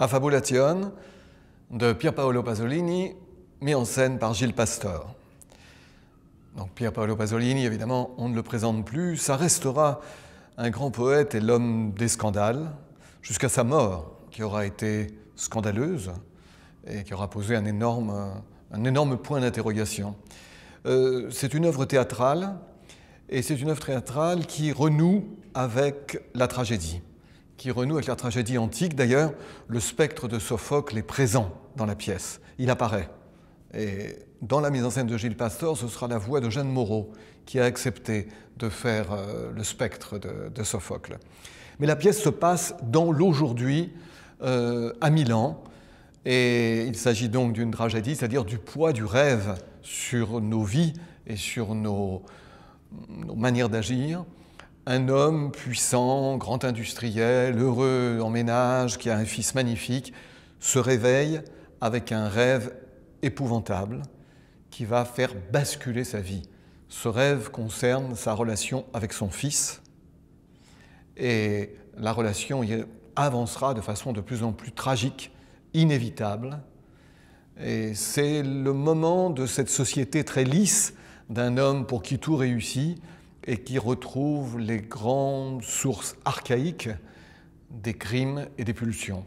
A Fabulation de Paolo Pasolini, mis en scène par Gilles Pastor. Donc Pier Paolo Pasolini, évidemment, on ne le présente plus, ça restera un grand poète et l'homme des scandales, jusqu'à sa mort, qui aura été scandaleuse et qui aura posé un énorme, un énorme point d'interrogation. Euh, c'est une œuvre théâtrale, et c'est une œuvre théâtrale qui renoue avec la tragédie qui renoue avec la tragédie antique. D'ailleurs, le spectre de Sophocle est présent dans la pièce. Il apparaît. Et dans la mise en scène de Gilles Pastor, ce sera la voix de Jeanne Moreau qui a accepté de faire euh, le spectre de, Sophocle. Mais la pièce se passe dans l'aujourd'hui euh, à Milan. Et il s'agit donc d'une tragédie, c'est-à-dire du poids du rêve sur nos vies et sur nos manières d'agir un homme puissant, grand industriel, heureux en ménage, qui a un fils magnifique, se réveille avec un rêve épouvantable qui va faire basculer sa vie. Ce rêve concerne sa relation avec son fils et la relation avancera de façon de plus en plus tragique, inévitable. Et c'est le moment de cette société très lisse d'un homme pour qui tout réussit et qui retrouve les grandes sources archaïques des crimes et des pulsions.